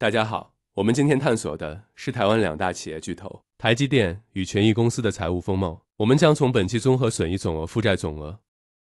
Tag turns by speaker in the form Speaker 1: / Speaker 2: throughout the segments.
Speaker 1: 大家好，我们今天探索的是台湾两大企业巨头台积电与权益公司的财务风貌。我们将从本期综合损益总额、负债总额，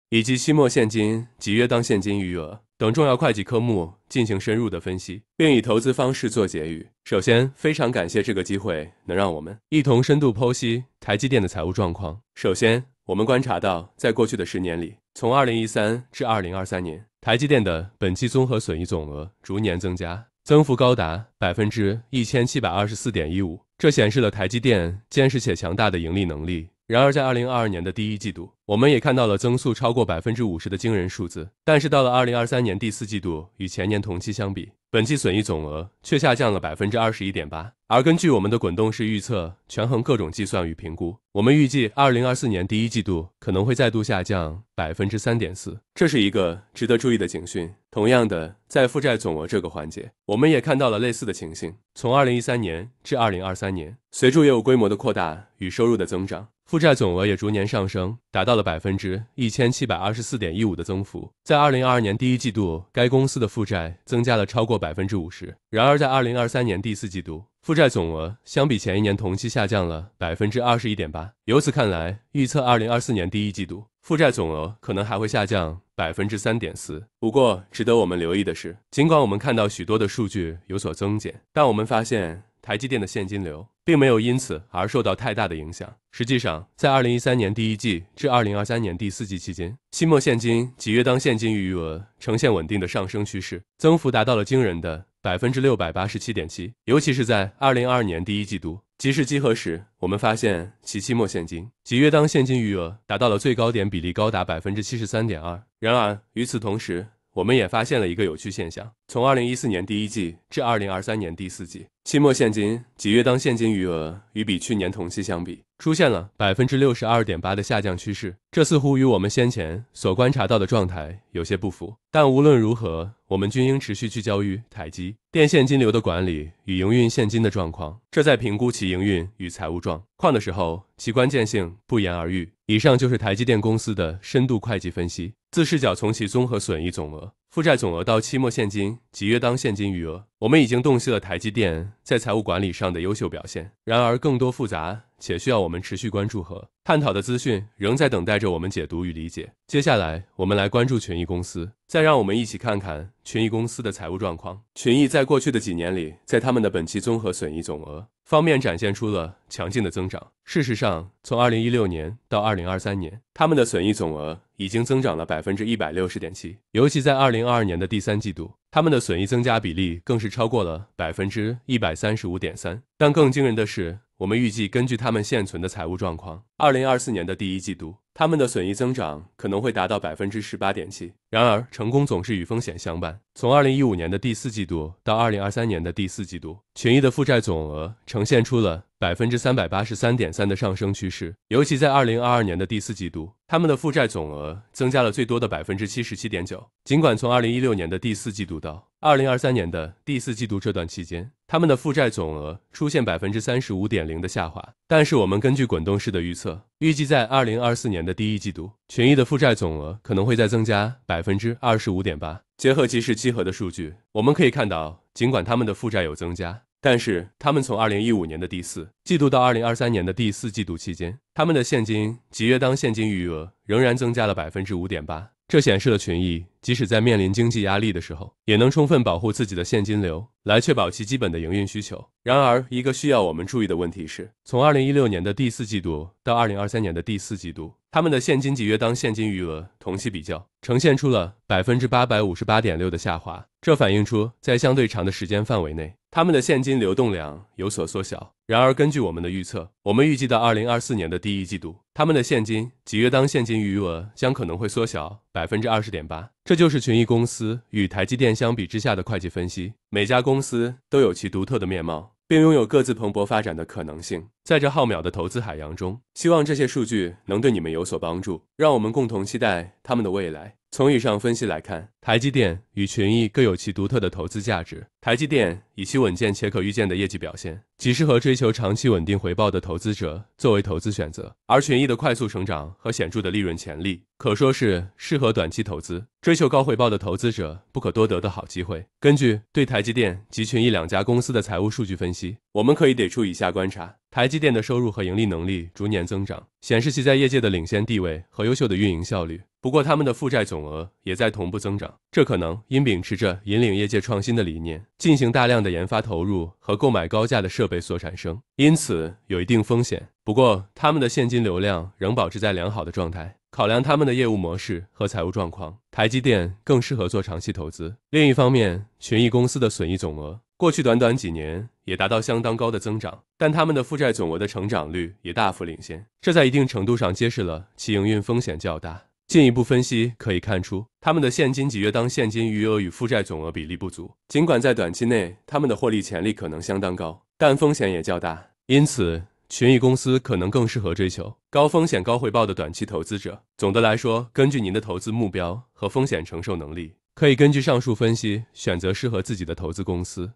Speaker 1: 以及期末现金、及月当现金余额等重要会计科目进行深入的分析，并以投资方式做结语。首先，非常感谢这个机会能让我们一同深度剖析台积电的财务状况。首先，我们观察到，在过去的十年里，从二零一三至二零二三年，台积电的本期综合损益总额逐年增加。增幅高达百分之一千七百二十四点一五，这显示了台积电坚实且强大的盈利能力。然而，在二零二二年的第一季度，我们也看到了增速超过百分之五十的惊人数字。但是，到了二零二三年第四季度，与前年同期相比，本期损益总额却下降了百分之二十一点八。而根据我们的滚动式预测，权衡各种计算与评估，我们预计二零二四年第一季度可能会再度下降百分之三点四。这是一个值得注意的警讯。同样的，在负债总额这个环节，我们也看到了类似的情形。从二零一三年至二零二三年，随着业务规模的扩大与收入的增长。负债总额也逐年上升，达到了百分之一千七百二十四点一五的增幅。在二零二二年第一季度，该公司的负债增加了超过百分之五十。然而，在二零二三年第四季度，负债总额相比前一年同期下降了百分之二十一点八。由此看来，预测二零二四年第一季度负债总额可能还会下降百分之三点四。不过，值得我们留意的是，尽管我们看到许多的数据有所增减，但我们发现台积电的现金流。并没有因此而受到太大的影响。实际上，在二零一三年第一季至二零二三年第四季期间，期末现金及月当现金余额呈现稳定的上升趋势，增幅达到了惊人的百分之六百八十七点七。尤其是在二零二二年第一季度及时集合时，我们发现其期末现金及月当现金余额达到了最高点，比例高达百分之七十三点二。然而，与此同时，我们也发现了一个有趣现象：从二零一四年第一季至二零二三年第四季。期末现金及月当现金余额与比去年同期相比，出现了百分之六十二点八的下降趋势，这似乎与我们先前所观察到的状态有些不符。但无论如何，我们均应持续聚焦于台积电现金流的管理与营运现金的状况，这在评估其营运与财务状况的时候，其关键性不言而喻。以上就是台积电公司的深度会计分析自视角，从其综合损益总额。负债总额到期末现金及约当现金余额，我们已经洞悉了台积电在财务管理上的优秀表现。然而，更多复杂且需要我们持续关注和探讨的资讯，仍在等待着我们解读与理解。接下来，我们来关注群益公司。再让我们一起看看群益公司的财务状况。群益在过去的几年里，在他们的本期综合损益总额。方面展现出了强劲的增长。事实上，从二零一六年到二零二三年，他们的损益总额已经增长了百分之一百六十点七。尤其在二零二二年的第三季度，他们的损益增加比例更是超过了百分之一百三十五点三。但更惊人的是，我们预计根据他们现存的财务状况，二零二四年的第一季度。他们的损益增长可能会达到百分之十八点七。然而，成功总是与风险相伴。从二零一五年的第四季度到二零二三年的第四季度，群益的负债总额呈现出了百分之三百八十三点三的上升趋势。尤其在二零二二年的第四季度，他们的负债总额增加了最多的百分之七十七点九。尽管从二零一六年的第四季度到二零二三年的第四季度这段期间，他们的负债总额出现百分之三十五点零的下滑，但是我们根据滚动式的预测。预计在二零二四年的第一季度，群益的负债总额可能会再增加百分之二十五点八。结合即时集合的数据，我们可以看到，尽管他们的负债有增加，但是他们从二零一五年的第四季度到二零二三年的第四季度期间，他们的现金及约当现金余额仍然增加了百分之五点八。这显示了群益即使在面临经济压力的时候，也能充分保护自己的现金流。来确保其基本的营运需求。然而，一个需要我们注意的问题是，从二零一六年的第四季度到二零二三年的第四季度，他们的现金及约当现金余额同期比较呈现出了百分之八百五十八点六的下滑，这反映出在相对长的时间范围内，他们的现金流动量有所缩小。然而，根据我们的预测，我们预计到二零二四年的第一季度，他们的现金及约当现金余额将可能会缩小百分之二十点八。这就是群益公司与台积电相比之下的会计分析。每家公司都有其独特的面貌，并拥有各自蓬勃发展的可能性。在这浩渺的投资海洋中，希望这些数据能对你们有所帮助。让我们共同期待他们的未来。从以上分析来看，台积电与群益各有其独特的投资价值。台积电以其稳健且可预见的业绩表现，极适合追求长期稳定回报的投资者作为投资选择；而群益的快速成长和显著的利润潜力，可说是适合短期投资、追求高回报的投资者不可多得的好机会。根据对台积电及群益两家公司的财务数据分析，我们可以得出以下观察。台积电的收入和盈利能力逐年增长，显示其在业界的领先地位和优秀的运营效率。不过，他们的负债总额也在同步增长，这可能因秉持着引领业界创新的理念，进行大量的研发投入和购买高价的设备所产生，因此有一定风险。不过，他们的现金流量仍保持在良好的状态。考量他们的业务模式和财务状况，台积电更适合做长期投资。另一方面，群益公司的损益总额。过去短短几年也达到相当高的增长，但他们的负债总额的成长率也大幅领先，这在一定程度上揭示了其营运风险较大。进一步分析可以看出，他们的现金及约当现金余额与负债总额比例不足，尽管在短期内他们的获利潜力可能相当高，但风险也较大。因此，群益公司可能更适合追求高风险高回报的短期投资者。总的来说，根据您的投资目标和风险承受能力，可以根据上述分析选择适合自己的投资公司。